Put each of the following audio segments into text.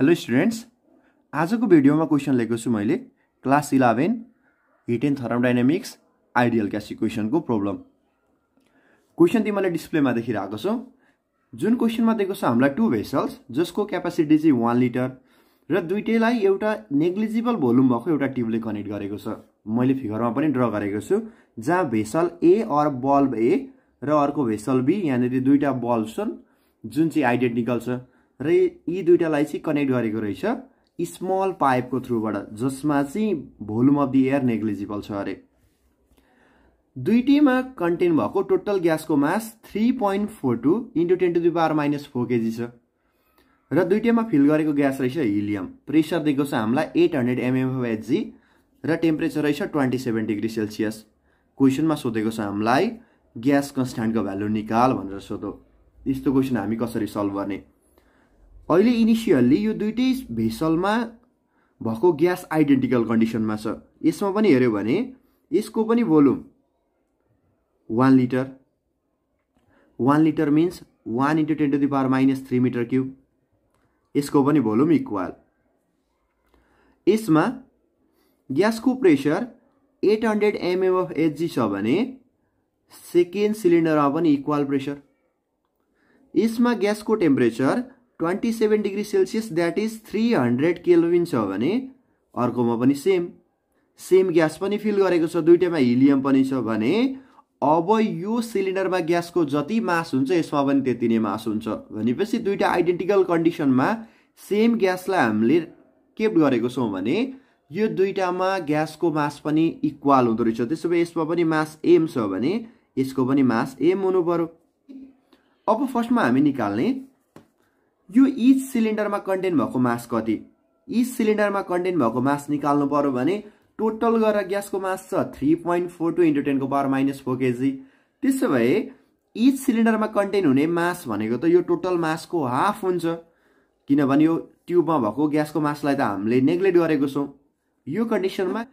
hello students आजको भिडियोमा question लिएको छु मैले class eleven heat and thermodynamics ideal gas इक्वेसनको प्रब्लम क्वेसन तिमीलाई डिस्प्लेमा देखिरहेको छौ जुन क्वेसनमा दिएको छ हामीलाई टु भेसल्स जसको क्यापासिटी चाहिँ वान लिटर र दुइटैलाई एउटा नेग्लिजिबल भोल्युम भएको एउटा ट्युबले कनेक्ट गरेको छ मैले फिगरमा पनि ड्र गरेको छु जहाँ vessel A or bulb A र अर्को भेसल बी यहाँनिर दुईवटा बल्ब छन् जुन चाहिँ आइडेन्टिकल छ र यी दुइटालाई चाहिँ कनेक्ट गरेको रहेछ स्मल पाइपको थ्रुबाट जसमा चाहिँ volume of the air negligible छ अरे दुइटैमा कन्टेन भएको टोटल ग्यासको mass three point four two into ten to the power minus four kg छ र दुइटैमा फिल गरेको ग्यास रहेछ हिलियम प्रेसर दिएको छ हामीलाई एट हन्ड्रेड एमएम एचजी र टेम्परेचर रहेछ ट्वेन्टी सेभेन डिग्री सेल्सियस क्वेसनमा सोधेको छ हामीलाई ग्यास कन्सट्यान्टको भ्यालु निकाल भनेर सोधो यस्तो क्वेसन हामी कसरी सल्भ गर्ने अहिले इनिसियल्ली यो दुइटै भेसलमा भएको ग्यास आइडेन्टिकल कन्डिसनमा छ यसमा पनि हेऱ्यो भने यसको पनि volume one litre one litre means one into ten to the power minus three metre cube यसको पनि भोल्युम इक्वल यसमा ग्यासको pressure eight hundred mm of Hg छ भने सेकेन्ड सिलिन्डरमा पनि इक्वल प्रेसर यसमा ग्यासको temperature twenty seven degree Celsius that is three hundred kelvin छ भने अर्कोमा पनि सेम सेम ग्यास पनि फिल गरेको छ दुइटैमा हिलियम पनि छ भने अब यो सिलिन्डरमा ग्यासको जति मास हुन्छ यसमा पनि त्यति नै मास हुन्छ भनेपछि दुइटा आइडेन्टिकल कन्डिसनमा सेम ग्यासलाई हामीले केप गरेको छौँ भने यो दुइटामा ग्यासको मास पनि इक्वल हुँदो रहेछ त्यसो भए यसमा पनि मास एम छ भने यसको पनि मास एम हुनु पऱ्यो अब फर्स्टमा हामी निकाल्ने यो इच सिलिन्डरमा कन्टेन भएको मास कति इच सिलिन्डरमा कन्टेन भएको मास निकाल्नु पर्यो भने टोटल गरेर ग्यासको मास छ three point four two into टेनको पावर माइनस फोर केजी त्यसो भए इच सिलिन्डरमा कन्टेन हुने मास भनेको त यो टोटल मासको हाफ हुन्छ किनभने यो ट्युबमा भएको ग्यासको मासलाई त हामीले नेग्लेक्ट गरेको छौँ यो कन्डिसनमा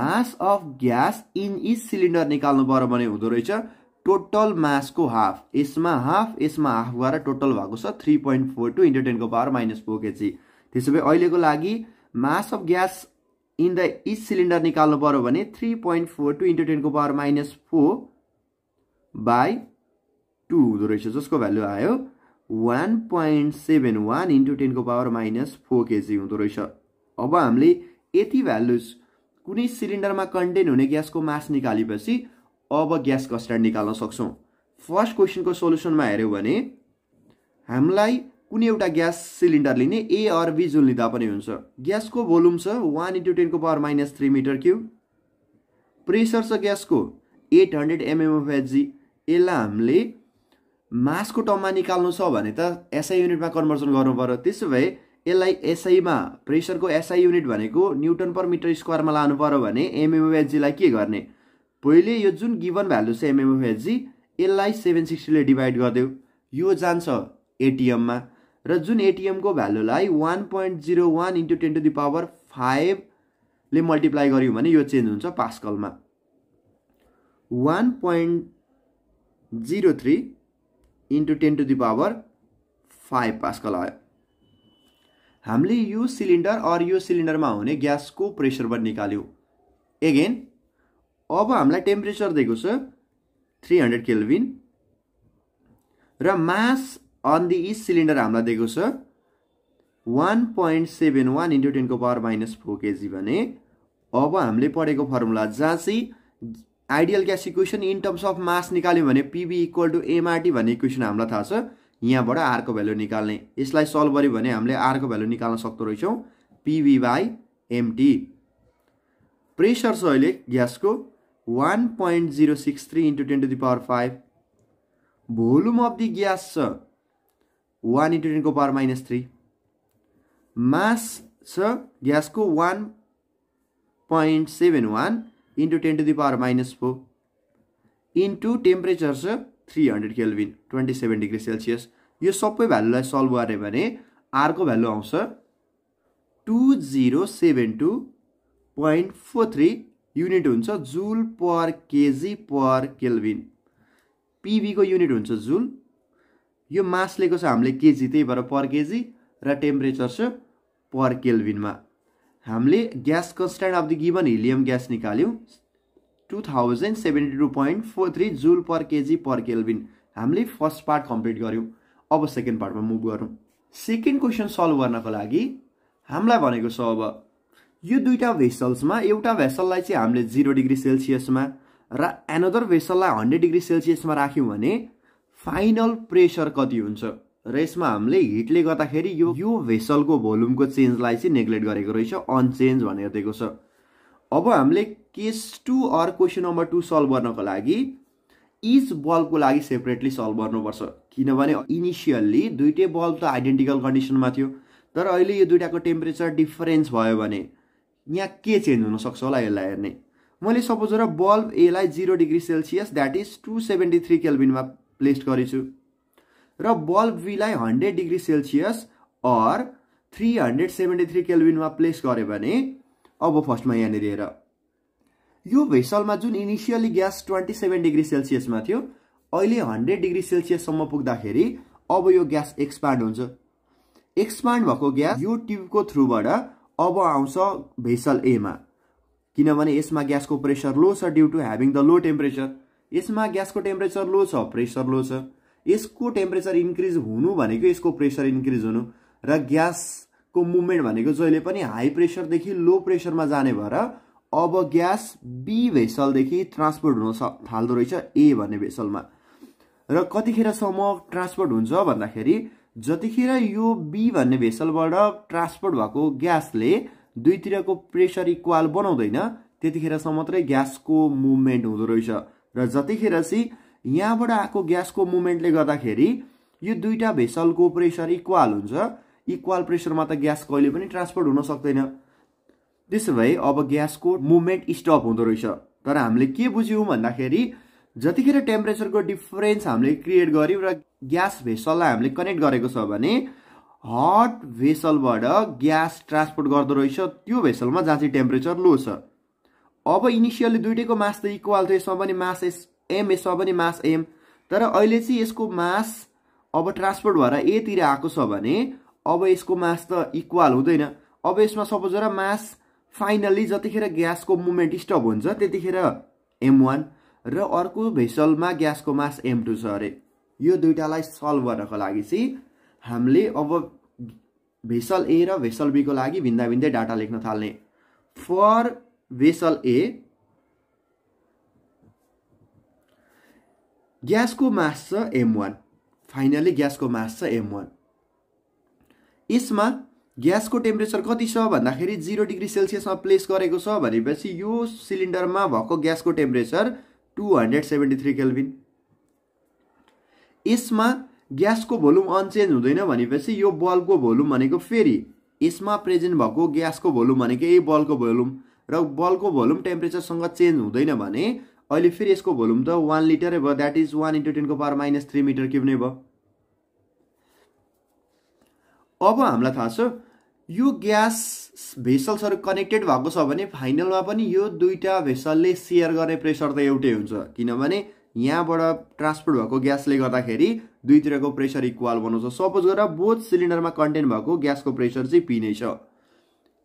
mass of gas in each cylinder निकाल्नु पर्यो भने हुँदो रहेछ टोटल मासको हाफ यसमा हाफ यसमा हाफ गएर टोटल भएको छ three point four two into टेनको पावर माइनस फोर केजी त्यसो भए अहिलेको लागि mass of gas in the each cylinder निकाल्नु पऱ्यो भने three point four two into टेनको power minus four by two हुँदो रहेछ जसको भ्यालु आयो one point seven one into टेनको पावर माइनस फोर केजी हुँदो रहेछ अब हामीले यति भ्यालुज कुनै सिलिन्डरमा कन्टेन हुने ग्यासको मास निकालेपछि अब ग्यास कस्टर्ड निकाल्न सक्छौँ फर्स्ट क्वेसनको सोल्युसनमा हेऱ्यौँ भने हामीलाई कुनै एउटा ग्यास सिलिन्डर लिने ए अर बी जुन लिँदा पनि हुन्छ ग्यासको भोल्युम छ वान इन्टु टेनको power minus three metre cube pressure छ ग्यासको एट हन्ड्रेड एमएमएफएचजी यसलाई हामीले मासको टर्ममा निकाल्नु छ भने त एसआई युनिटमा कन्भर्सन गर्नु पर्यो त्यसो भए यसलाई एसआईमा प्रेसरको एसआई युनिट भनेको न्युटन पर मिटर स्क्वायरमा लानु पऱ्यो भने एमएमएचजीलाई के गर्ने पहिले यो जुन गिभन भ्यालु छ एमएमएफएचजी यसलाई सेभेन सिक्सटीले डिभाइड गरिदेऊ यो जान्छ एटिएममा र जुन एटिएमको भ्यालुलाई one point zero one into ten to the power फाइभले मल्टिप्लाई गऱ्यौँ भने यो चेन्ज हुन्छ पास्कलमा one point zero three into ten to the power five pascal आयो हामीले यो सिलिन्डर अरू यो सिलिन्डरमा हुने ग्यासको प्रेसर पनि निकाल्यौँ एगेन अब हामीलाई टेम्परेचर दिएको छ थ्री हन्ड्रेड केल्भिन र mass on the east cylinder हामीलाई दिएको छ one point seven one into टेनको पावर माइनस फोर केजी भने अब हामीले पढेको फर्मुला जहाँ चाहिँ ideal gas equation in terms of mass निकाल्यो भने पिबी इक्वल टु एमआरटी भन्ने इक्वेसन हामीलाई थाहा छ यहाँबाट आरको भ्यालु निकाल्ने यसलाई सल्भ गऱ्यो भने हामीले आरको भ्यालु निकाल्न सक्दो रहेछौँ पिबी बाई एमटी प्रेसर छ अहिले ग्यासको one point zero six three into ten to the power five volume of the gas छ वान इन्टु टेनको पावर माइनस थ्री मास छ ग्यासको one point seven one into ten to the power minus four into temperature छ three hundred kelvin twenty seven degree Celsius यो सबै भ्यालुलाई solve गर्यो भने आरको भ्यालु आउँछ two zero seven two point four three unit हुन्छ joule per kg per kelvin पिभीको युनिट हुन्छ जुल यो मास लिएको छ हामीले केजी त्यही भएर पर केजी र टेम्परेचर छ पर केल्भिनमा हामीले gas constant of the given helium gas निकाल्यौँ two thousand seventy two point four three joule per kg per kelvin हामीले फर्स्ट पार्ट कम्प्लिट गऱ्यौँ अब सेकेन्ड पार्टमा मुभ गरौँ सेकेन्ड क्वेसन सल्भ गर्नको लागि हामीलाई भनेको छ अब यो दुईवटा भेसल्समा एउटा भेसललाई चाहिँ हामीले जिरो डिग्री सेल्सियसमा र एनदर भेसललाई हन्ड्रेड डिग्री सेल्सियसमा राख्यौँ भने फाइनल प्रेसर कति हुन्छ र यसमा हामीले हिटले गर्दाखेरि यो यो भेसलको भोल्युमको चेन्जलाई चाहिँ नेग्लेक्ट गरेको रहेछ अनचेन्ज भनेर दिएको छ अब हामीले case two or question number two solve गर्नको लागि इच बल्बको लागि सेपरेटली सल्भ गर्नुपर्छ किनभने इनिसियल्ली दुइटै बल्ब त आइडेन्टिकल कन्डिसनमा थियो तर अहिले यो दुइटाको टेम्परेचर डिफरेन्स भयो भने यहाँ के चेन्ज हुनसक्छ होला यसलाई हेर्ने मैले सपोज र बल्ब एलाई zero degree Celsius that is two seventy three केल्भिनमा प्लेस गरेछु र बल्ब बीलाई hundred degree Celsius or three hundred seventy three केल्भिनमा प्लेस गरेँ भने अब फर्स्टमा यहाँनिर हेर यो भेसलमा जुन initially gas twenty seven degree सेल्सियसमा थियो अहिले हन्ड्रेड डिग्री सेल्सियससम्म पुग्दाखेरि अब यो ग्यास एक्सपान्ड हुन्छ एक्सपान्ड भएको ग्यास यो ट्युबको थ्रुबाट अब आउँछ भेसल एमा किनभने यसमा ग्यासको प्रेसर लो छ due to having the low temperature यसमा ग्यासको टेम्परेचर लो छ प्रेसर लो छ यसको टेम्परेचर इन्क्रिज हुनु भनेको यसको प्रेसर इन्क्रिज हुनु र ग्यासको मुभमेन्ट भनेको जहिले पनि हाई प्रेसरदेखि लो प्रेसरमा जाने भएर अब ग्यास बी भेसलदेखि ट्रान्सपोर्ट हुन थाल्दो रहेछ ए भन्ने भेसलमा र कतिखेरसम्म ट्रान्सपोर्ट हुन्छ भन्दाखेरि जतिखेर यो बी भन्ने भेसलबाट ट्रान्सपोर्ट भएको ग्यासले दुईतिरको प्रेसर इक्वाल बनाउँदैन त्यतिखेरसम्म मात्रै ग्यासको मुभमेन्ट हुँदो रहेछ र जतिखेर चाहिँ यहाँबाट आएको ग्यासको मुभमेन्टले गर्दाखेरि यो दुईवटा भेसलको प्रेसर इक्वाल हुन्छ इक्वाल प्रेसरमा त ग्यास कहिले पनि ट्रान्सपोर्ट हुन सक्दैन त्यसो भए अब ग्यासको मुभमेन्ट स्टप हुँदो रहेछ तर हामीले के बुझ्यौँ भन्दाखेरि जतिखेर टेम्परेचरको डिफरेन्स हामीले क्रिएट गऱ्यौँ र ग्यास भेसललाई हामीले कनेक्ट गरेको छ भने हट भेसलबाट ग्यास ट्रान्सपोर्ट गर्दो रहेछ त्यो भेसलमा जहाँ चाहिँ टेम्परेचर लो छ अब इनिसियली दुइटैको मास त इक्वल थियो यसमा पनि मास एस एम यसमा पनि मास एम तर अहिले चाहिँ यसको मास अब ट्रान्सपोर्ट भएर एतिर आएको छ भने अब यसको मास त इक्वल हुँदैन अब यसमा सपोज र मास फाइनल्ली जतिखेर ग्यासको मुभमेन्ट स्टप हुन्छ त्यतिखेर एम वान र अर्को भेसलमा ग्यासको मास एम टू छ अरे यो दुइटालाई सल्भ गर्नको लागि चाहिँ हामीले अब भेसल ए र भेसल बीको लागि भिन्दा भिन्दै डाटा लेख्न थाल्ने फर भेसल ए ग्यासको मास छ एम वान फाइनली ग्यासको मास छ एम वान यसमा ग्यासको टेम्परेचर कति छ भन्दाखेरि जिरो डिग्री सेल्सियसमा प्लेस गरेको छ भनेपछि यो सिलिन्डरमा भएको ग्यासको temperature two hundred seventy three kelvin यसमा ग्यासको भोल्युम अनचेन्ज हुँदैन भनेपछि यो बल्बको भोल्युम भनेको फेरि यसमा प्रेजेन्ट भएको ग्यासको भोल्युम भनेको यही बल्बको भोल्युम र बल्बको भोल्युम टेम्परेचरसँग चेन्ज हुँदैन भने अहिले फेरि यसको भोल्युम त वान लिटरै भयो द्याट इज वान इन्टु टेनको power minus three metre cube नै भयो अब हामीलाई थाहा छ यो ग्यास भेसल्सहरू कनेक्टेड भएको छ भने फाइनलमा पनि यो दुईवटा भेसलले सेयर गर्ने प्रेसर त एउटै हुन्छ किनभने यहाँबाट ट्रान्सपोर्ट भएको ग्यासले गर्दाखेरि दुईतिरको प्रेसर इक्वल बनाउँछ सपोज गरेर बोथ सिलिन्डरमा कन्टेन्ट भएको ग्यासको प्रेसर चाहिँ पी नै छ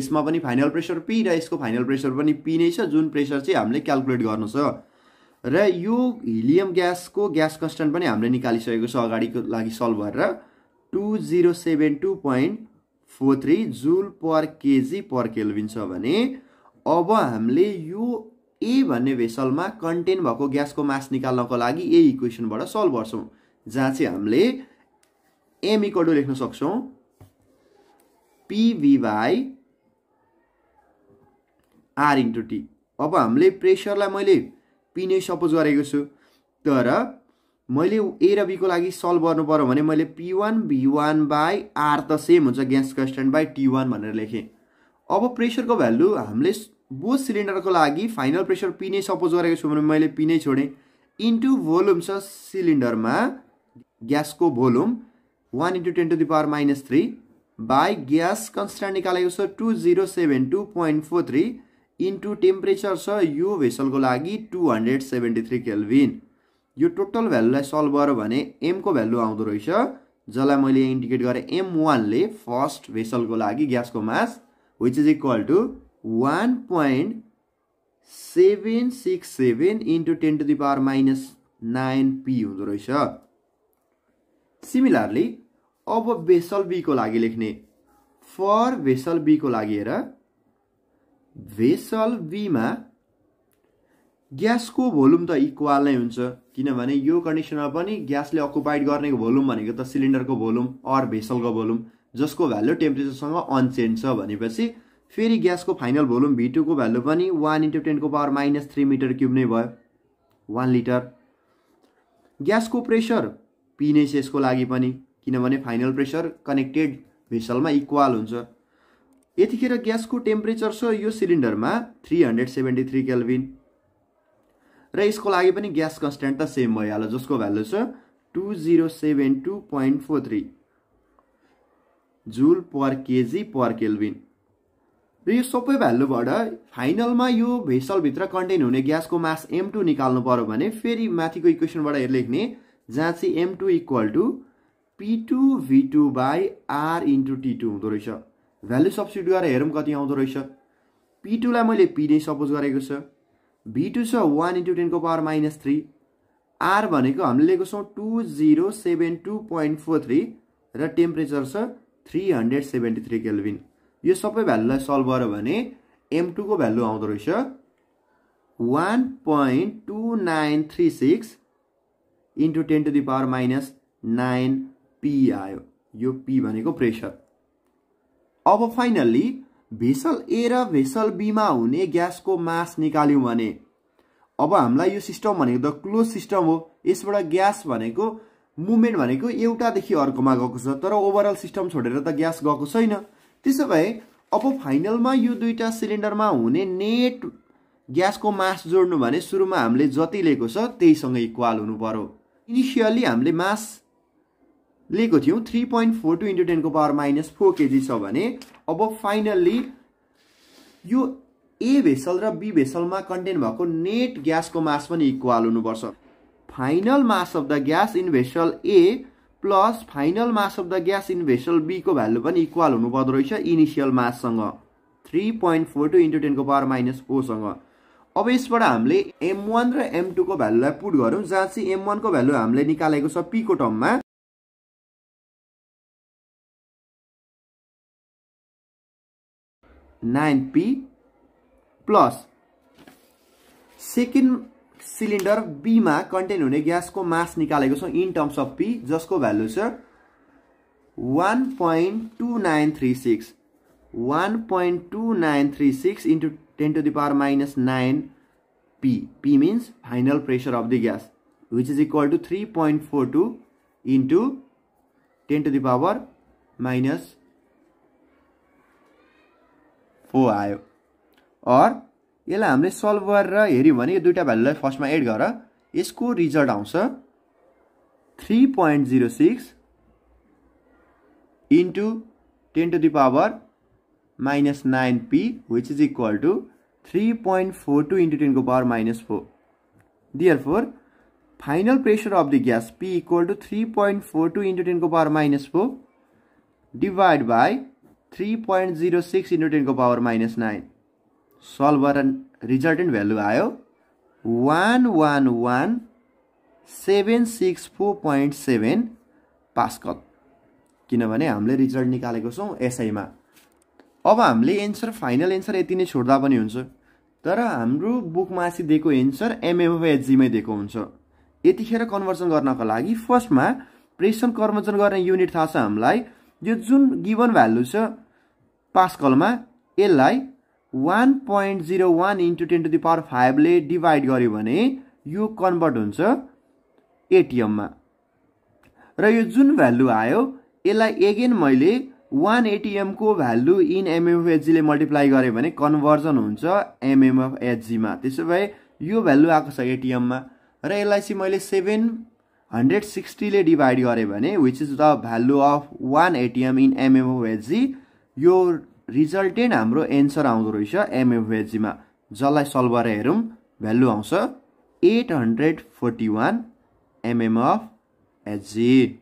यसमा पनि फाइनल प्रेसर पी र यसको फाइनल प्रेसर पनि पी नै छ जुन प्रेसर चाहिँ हामीले क्यालकुलेट गर्नु छ र यो हिलियम ग्यासको ग्यास कन्सटेन्ट पनि हामीले निकालिसकेको छ अगाडिको लागि सल्भ गरेर two zero seven two point four three joule per kg per kelvin छ भने अब हामीले यो ए भन्ने भेसलमा कन्टेन भएको ग्यासको मास निकाल्नको लागि ए इक्वेसनबाट सल्भ गर्छौँ जहाँ चाहिँ हामीले एम इक्वल लेख्न सक्छौँ पिभिबाई आर इन्टु टी अब हामीले प्रेसरलाई मैले पी नै सपोज गरेको छु तर मैले ए र बीको लागि सल्भ गर्नु पऱ्यो भने मैले P one V one by R त सेम हुन्छ gas constant by T one भनेर लेखेँ अब प्रेसरको भ्यालु हामीले बोथ सिलिन्डरको लागि फाइनल प्रेसर पी नै सपोज गरेको छु भने मैले पी नै छोडेँ इन्टु भोल्युम छ सिलिन्डरमा ग्यासको volume one into ten to the power minus three by gas constant निकालेको छ two zero seven two point four three into temperature छ यो भेसलको लागि two hundred seventy three kelvin यो टोटल भ्यालुलाई सल्भ गर भने एमको भ्यालु आउँदो रहेछ जसलाई मैले इन्डिकेट गरेँ एम वानले फर्स्ट भेसलको लागि ग्यासको mass which is equal to one point seven six seven into ten to the power minus nine P हुँदो रहेछ सिमिलरली अब भेसल बीको लागि लेख्ने फर भेसल बीको लागि हेर भेसल बीमा ग्यासको भोल्युम त इक्वाल नै हुन्छ किनभने यो कन्डिसनमा पनि ग्यासले अकुपाइड गर्नेको भोल्युम भनेको त सिलिन्डरको भोल्युम अर भेसलको भोल्युम जसको भ्यालु टेम्परेचरसँग अनचेन्ज छ भनेपछि फेरि ग्यासको फाइनल भोल्युम भिटुको भ्यालु पनि वान इन्टु टेनको power minus three metre cube नै भयो वान लिटर ग्यासको प्रेसर पी नै छ यसको लागि पनि किनभने फाइनल प्रेसर कनेक्टेड भेसलमा इक्वाल हुन्छ यतिखेर ग्यासको टेम्परेचर छ यो सिलिन्डरमा three hundred seventy three kelvin र यसको लागि पनि ग्यास कन्सटेन्ट त सेम भइहाल्यो जसको भ्यालु छ two zero seven two point four three joule per kg per kelvin र यो सबै भ्यालुबाट फाइनलमा यो भेसलभित्र कन्टेन हुने ग्यासको मास एम टू निकाल्नु पऱ्यो भने फेरि माथिको इक्वेसनबाट लेख्ने जहाँ चाहिँ M two equal to P two V two by R into T two हुँदो रहेछ भ्यालु सब्सिट्युट गरेर हेरौँ कति आउँदो रहेछ पी टूलाई मैले पी नै सपोज गरेको छ भी टू छ वान इन्टु टेनको पावर माइनस थ्री आर भनेको हामीले लिएको छौँ two zero seven two point four three र टेम्परेचर छ three hundred seventy three kelvin यो सबै भ्यालुलाई सल्भ गर्यो भने एम टूको भ्यालु आउँदो रहेछ one point two nine three six into ten to the power minus nine P आयो यो पी भनेको प्रेसर अब फाइनल्ली भेसल ए र भेसल बीमा हुने ग्यासको मास निकाल्यौँ भने अब हामीलाई यो सिस्टम भनेको त क्लोज सिस्टम हो यसबाट ग्यास भनेको मुभमेन्ट भनेको एउटादेखि अर्कोमा गएको छ तर ओभरअल सिस्टम छोडेर त ग्यास गएको छैन त्यसो भए अब फाइनलमा यो दुईवटा सिलिन्डरमा हुने नेट ग्यासको मास जोड्नु भने सुरुमा हामीले जति लिएको छ त्यहीसँग इक्वाल हुनु पऱ्यो इनिसियली हामीले मास लिएको थियौँ three point four two into टेनको पावर माइनस फोर केजी छ भने अब फाइनल्ली यो ए भेसल र बी भेसलमा कन्टेन भएको नेट ग्यासको मास पनि इक्वाल हुनुपर्छ final mass of the gas in vessel A plus final mass of the gas in vessel बीको भ्यालु पनि इक्वल हुनुपर्दो रहेछ इनिसियल माससँग three point four two into टेनको पावर माइनस ओसँग अब यसबाट हामीले एम वान र एम टूको भ्यालुलाई पुट गऱ्यौँ जहाँ चाहिँ एम वानको भ्यालु हामीले निकालेको छ पीको टर्ममा 9p प्लस सेकेन्ड सिलिन्डर बीमा कन्टेन हुने ग्यासको मास निकालेको छौँ इन टर्म्स अफ पी जसको भ्यालु छ one point two nine three six one point two nine three six into ten to the power minus nine P P means final pressure of the gas which is equal to three point four two into ten to the power minus four आयो or यसलाई हामीले solve गरेर हेऱ्यौँ भने यो दुइटा भ्यालुलाई फर्स्टमा add गर यसको रिजल्ट आउँछ three point zero six into ten to the power minus nine P which is equal to three point four two into टेनको power minus four therefore final pressure of the gas P equal to three point four two into टेनको power minus four divide by three point zero six into टेनको power minus nine solve गरेर resultant value आयो one one one seven six four point seven Pascal किनभने हामीले result निकालेको छौँ एसआईमा अब हामीले एन्सर फाइनल एन्सर यति नै छोड्दा पनि हुन्छ तर हाम्रो बुकमा चाहिँ दिएको एन्सर एचजीमै दिएको हुन्छ यतिखेर कन्भर्सन गर्नको लागि फर्स्टमा प्रेसन कन्भर्सन गर्ने युनिट थाहा छ हामीलाई यो जुन गिभन भ्यालु छ पास्कलमा यसलाई one point zero one into ten to the power फाइभले डिभाइड गर्यो भने यो कन्भर्ट हुन्छ एटिएममा र यो जुन भ्यालु आयो यसलाई एगेन मैले वान एटिएमको भ्यालु इन एचजीले मल्टिप्लाई गरेँ भने कन्भर्जन हुन्छ एमएमएफएचजीमा त्यसो भए यो भ्यालु आएको छ एटिएममा र यसलाई चाहिँ मैले सेभेन हन्ड्रेड सिक्सटीले डिभाइड गऱ्यो भने which is the value of one ATM in MMOHG यो रिजल्टेन्ट हाम्रो एन्सर आउँदो रहेछ एमएमओएचजीमा जसलाई सल्भ गरेर हेरौँ भ्यालु आउँछ eight hundred forty one MMF Hg